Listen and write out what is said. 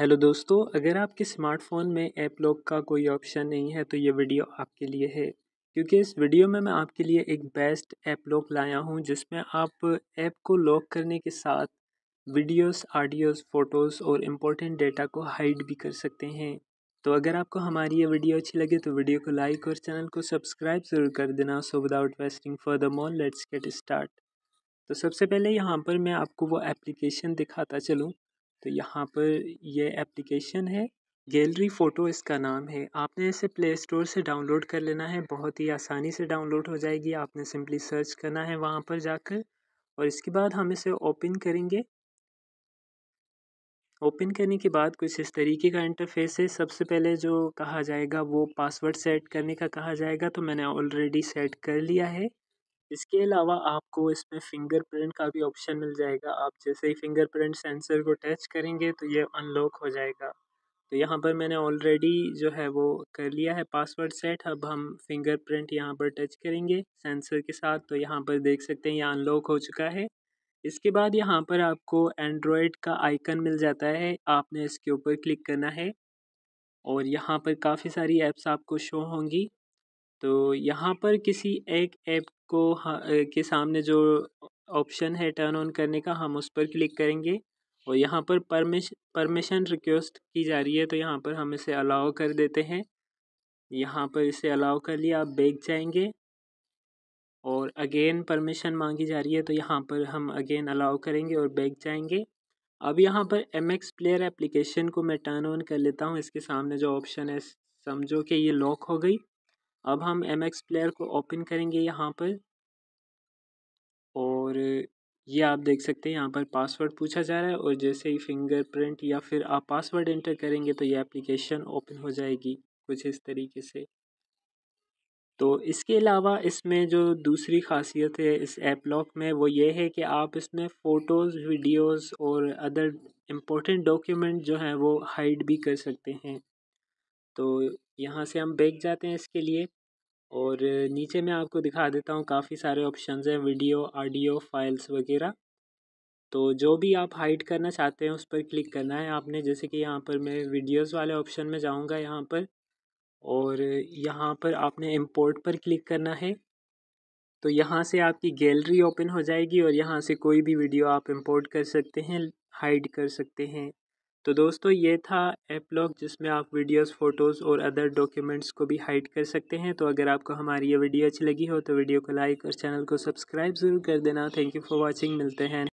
hello दोस्तों अगर आपके स्मार्टफ़ोन में ऐप लॉक का कोई ऑप्शन नहीं है तो ये वीडियो आपके लिए है क्योंकि इस वीडियो में मैं आपके लिए एक बेस्ट ऐप लॉक लाया हूँ जिसमें आप ऐप को लॉक करने के साथ वीडियोस ऑडियोस फ़ोटोज़ और इम्पोर्टेंट डेटा को हाइड भी कर सकते हैं तो अगर आपको हमारी ये वीडियो अच्छी लगे तो वीडियो को लाइक और चैनल को सब्सक्राइब ज़रूर कर देना so without wasting the mall let's get start तो सबसे पहले यहाँ पर मैं आपको वो एप्लीकेशन दिखाता चलूँ तो यहाँ पर यह एप्लीकेशन है गैलरी फ़ोटो इसका नाम है आपने इसे प्ले स्टोर से डाउनलोड कर लेना है बहुत ही आसानी से डाउनलोड हो जाएगी आपने सिंपली सर्च करना है वहाँ पर जाकर और इसके बाद हम इसे ओपन करेंगे ओपन करने के बाद कुछ इस तरीके का इंटरफेस है सबसे पहले जो कहा जाएगा वो पासवर्ड सेट करने का कहा जाएगा तो मैंने ऑलरेडी सेट कर लिया है इसके अलावा आपको इसमें फिंगरप्रिंट का भी ऑप्शन मिल जाएगा आप जैसे ही फिंगरप्रिंट सेंसर को टच करेंगे तो ये अनलॉक हो जाएगा तो यहाँ पर मैंने ऑलरेडी जो है वो कर लिया है पासवर्ड सेट अब हम फिंगरप्रिंट यहाँ पर टच करेंगे सेंसर के साथ तो यहाँ पर देख सकते हैं ये अनलॉक हो चुका है इसके बाद यहाँ पर आपको एंड्रॉयड का आइकन मिल जाता है आपने इसके ऊपर क्लिक करना है और यहाँ पर काफ़ी सारी ऐप्स आपको शो होंगी तो यहाँ पर किसी एक ऐप को हाँ, के सामने जो ऑप्शन है टर्न ऑन करने का हम उस पर क्लिक करेंगे और यहाँ पर परमिश परमिशन रिक्वेस्ट की जा रही है तो यहाँ पर हम इसे अलाउ कर देते हैं यहाँ पर इसे अलाउ कर लिया आप बैग जाएंगे और अगेन परमिशन मांगी जा रही है तो यहाँ पर हम अगेन अलाउ करेंगे और बेच जाएंगे अब यहाँ पर एम एक्स प्लेयर एप्लीकेशन को मैं टर्न ऑन कर लेता हूँ इसके सामने जो ऑप्शन है समझो कि ये लॉक हो गई अब हम एम एक्स प्लेयर को ओपन करेंगे यहाँ पर और ये आप देख सकते हैं यहाँ पर पासवर्ड पूछा जा रहा है और जैसे ही फिंगरप्रिंट या फिर आप पासवर्ड एंटर करेंगे तो ये एप्लीकेशन ओपन हो जाएगी कुछ इस तरीके से तो इसके अलावा इसमें जो दूसरी खासियत है इस ऐप लॉक में वो ये है कि आप इसमें फ़ोटोज़ वीडियोस और अदर इम्पोर्टेंट डॉक्यूमेंट जो हैं वो हाइड भी कर सकते हैं तो यहाँ से हम बैक जाते हैं इसके लिए और नीचे मैं आपको दिखा देता हूँ काफ़ी सारे ऑप्शंस हैं वीडियो ऑडियो फाइल्स वगैरह तो जो भी आप हाइड करना चाहते हैं उस पर क्लिक करना है आपने जैसे कि यहाँ पर मैं वीडियोस वाले ऑप्शन में जाऊँगा यहाँ पर और यहाँ पर आपने इम्पोर्ट पर क्लिक करना है तो यहाँ से आपकी गैलरी ओपन हो जाएगी और यहाँ से कोई भी वीडियो आप इम्पोर्ट कर सकते हैं हाइड कर सकते हैं तो दोस्तों ये था ऐप लॉक जिसमें आप वीडियोस फ़ोटोज़ और अदर डॉक्यूमेंट्स को भी हाइड कर सकते हैं तो अगर आपको हमारी ये वीडियो अच्छी लगी हो तो वीडियो को लाइक और चैनल को सब्सक्राइब ज़रूर कर देना थैंक यू फॉर वॉचिंग मिलते हैं